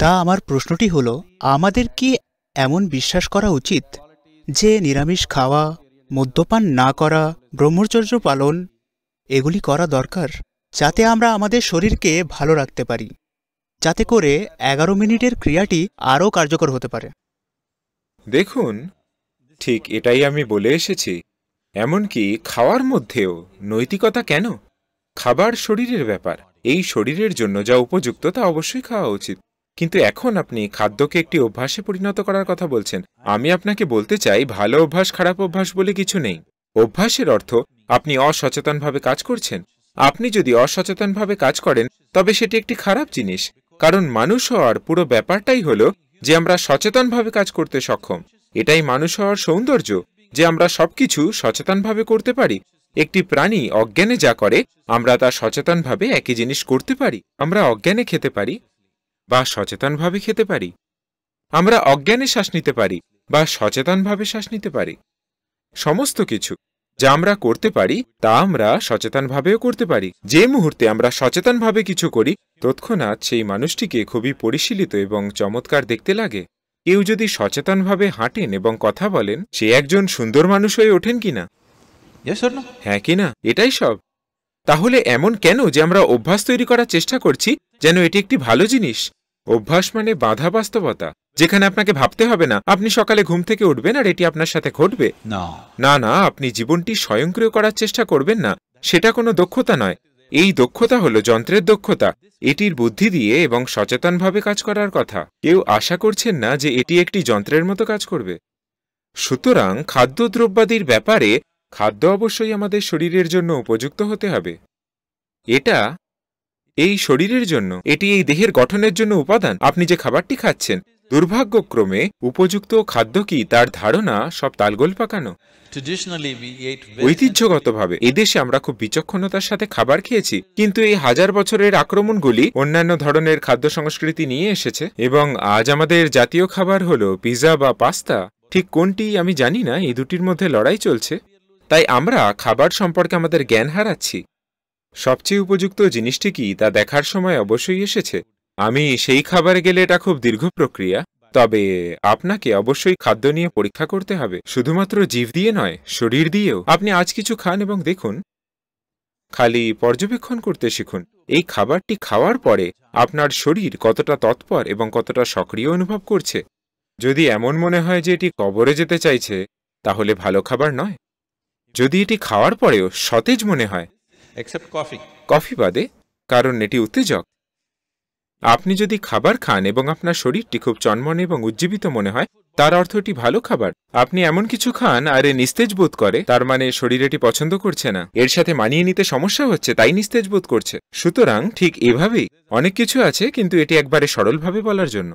তা আমার প্রশ্নটি হল আমাদের কি এমন বিশ্বাস করা উচিত যে নিরামিষ খাওয়া মদ্যপান না করা ব্রহ্মচর্য পালন এগুলি করা দরকার যাতে আমরা আমাদের শরীরকে ভালো রাখতে পারি যাতে করে এগারো মিনিটের ক্রিয়াটি আরও কার্যকর হতে পারে দেখুন ঠিক এটাই আমি বলে এসেছি এমনকি খাওয়ার মধ্যেও নৈতিকতা কেন খাবার শরীরের ব্যাপার এই শরীরের জন্য যা উপযুক্ত তা অবশ্যই খাওয়া উচিত কিন্তু এখন আপনি খাদ্যকে একটি অভ্যাসে পরিণত করার কথা বলছেন আমি আপনাকে বলতে চাই ভালো অভ্যাস খারাপ অভ্যাস বলে কিছু নেই অভ্যাসের অর্থ আপনি অসচেতনভাবে কাজ করছেন আপনি যদি অসচেতনভাবে কাজ করেন তবে সেটি একটি খারাপ জিনিস কারণ মানুষ হওয়ার পুরো ব্যাপারটাই হল যে আমরা সচেতনভাবে কাজ করতে সক্ষম এটাই মানুষ হওয়ার সৌন্দর্য যে আমরা সবকিছু সচেতনভাবে করতে পারি একটি প্রাণী অজ্ঞানে যা করে আমরা তা সচেতনভাবে একই জিনিস করতে পারি আমরা অজ্ঞানে খেতে পারি বা সচেতনভাবে খেতে পারি আমরা অজ্ঞানে শ্বাস নিতে পারি বা সচেতনভাবে শ্বাস নিতে পারি সমস্ত কিছু যা আমরা করতে পারি তা আমরা সচেতনভাবেও করতে পারি যে মুহূর্তে আমরা সচেতনভাবে কিছু করি তৎক্ষণাৎ সেই মানুষটিকে খুবই পরিশীলিত এবং চমৎকার দেখতে লাগে কেউ যদি সচেতনভাবে হাঁটেন এবং কথা বলেন সে একজন সুন্দর মানুষ হয়ে ওঠেন কিনা হ্যাঁ কি না এটাই সব তাহলে এমন কেন যে আমরা অভ্যাস তৈরি করার চেষ্টা করছি যেন এটি একটি ভালো জিনিস অভ্যাস মানে বাধা বাস্তবতা যেখানে আপনাকে ভাবতে হবে না আপনি সকালে ঘুম থেকে উঠবেন আর এটি আপনার সাথে ঘটবে না না আপনি জীবনটি স্বয়ংক্রিয় করার চেষ্টা করবেন না সেটা কোনো দক্ষতা নয় এই দক্ষতা হলো যন্ত্রের দক্ষতা এটির বুদ্ধি দিয়ে এবং সচেতনভাবে কাজ করার কথা কেউ আশা করছেন না যে এটি একটি যন্ত্রের মতো কাজ করবে সুতরাং খাদ্যদ্রব্যাদির ব্যাপারে খাদ্য অবশ্যই আমাদের শরীরের জন্য উপযুক্ত হতে হবে এটা এই শরীরের জন্য এটি এই দেহের গঠনের জন্য উপাদান আপনি যে খাবারটি খাচ্ছেন দুর্ভাগ্যক্রমে উপযুক্ত খাদ্য কি তার ধারণা সব তালগোল পাকানো ঐতিহ্যগতভাবে এদেশে আমরা খুব বিচক্ষণতার সাথে খাবার খেয়েছি কিন্তু এই হাজার বছরের আক্রমণগুলি অন্যান্য ধরনের খাদ্য সংস্কৃতি নিয়ে এসেছে এবং আজ আমাদের জাতীয় খাবার হলো পিৎজা বা পাস্তা ঠিক কোনটি আমি জানি না এই দুটির মধ্যে লড়াই চলছে তাই আমরা খাবার সম্পর্কে আমাদের জ্ঞান হারাচ্ছি সবচেয়ে উপযুক্ত জিনিসটি কি তা দেখার সময় অবশ্যই এসেছে আমি সেই খাবারে গেলে এটা খুব দীর্ঘ প্রক্রিয়া তবে আপনাকে অবশ্যই খাদ্য নিয়ে পরীক্ষা করতে হবে শুধুমাত্র জীব দিয়ে নয় শরীর দিয়েও আপনি আজ কিছু খান এবং দেখুন খালি পর্যবেক্ষণ করতে শিখুন এই খাবারটি খাওয়ার পরে আপনার শরীর কতটা তৎপর এবং কতটা সক্রিয় অনুভব করছে যদি এমন মনে হয় যে এটি কবরে যেতে চাইছে তাহলে ভালো খাবার নয় যদি এটি খাওয়ার পরেও সতেজ মনে হয় কফি বাদে কারণ এটি উত্তেজক আপনি যদি খাবার খান এবং আপনার শরীরটি খুব চনমনে এবং উজ্জীবিত মনে হয় তার অর্থ এটি ভালো খাবার আপনি এমন কিছু খান আর এ নিস্তেজ বোধ করে তার মানে শরীর এটি পছন্দ করছে না এর সাথে মানিয়ে নিতে সমস্যা হচ্ছে তাই নিস্তেজ বোধ করছে সুতরাং ঠিক এভাবেই অনেক কিছু আছে কিন্তু এটি একবারে সরলভাবে বলার জন্য